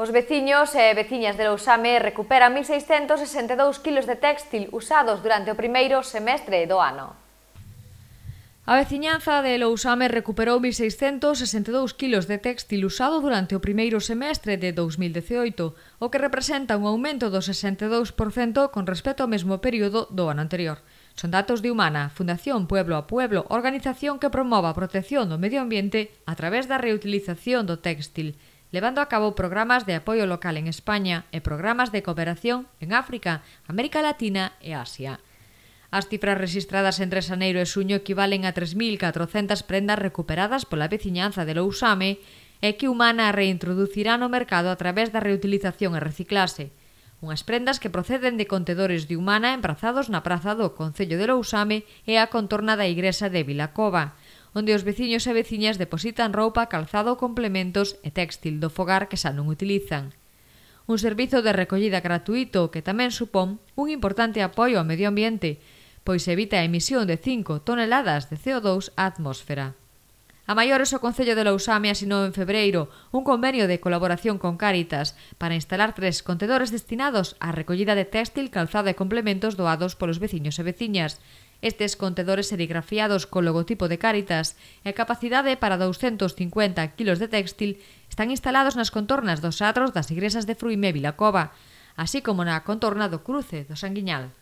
Os veciños e veciñas de Lousame recuperan 1.662 kilos de textil usados durante o primeiro semestre do ano. A veciñanza de Lousame recuperou 1.662 kilos de textil usado durante o primeiro semestre de 2018, o que representa un aumento do 62% con respecto ao mesmo período do ano anterior. Son datos de Humana, Fundación Pueblo a Pueblo, organización que promova a protección do medio ambiente a través da reutilización do textil levando a cabo programas de apoio local en España e programas de cooperación en África, América Latina e Asia. As cifras registradas entre Xaneiro e Suño equivalen a 3.400 prendas recuperadas pola veciñanza de Lousame e que Humana reintroducirá no mercado a través da reutilización e reciclase. Unhas prendas que proceden de contedores de Humana embrazados na praza do Concello de Lousame e a contorna da igresa de Vilacova onde os veciños e veciñas depositan roupa, calzado, complementos e textil do fogar que xa non utilizan. Un servizo de recollida gratuito que tamén supón un importante apoio ao medio ambiente, pois evita a emisión de 5 toneladas de CO2 á atmósfera. A maiores, o Concello de Lousame asinou en febreiro un convenio de colaboración con Cáritas para instalar tres contedores destinados á recollida de téxtil, calzado e complementos doados polos veciños e veciñas. Estes contedores serigrafiados co logotipo de Cáritas e a capacidade para 250 kilos de téxtil están instalados nas contornas dos atros das igrexas de Fruimé e Vilacova, así como na contorna do cruce do Sanguiñal.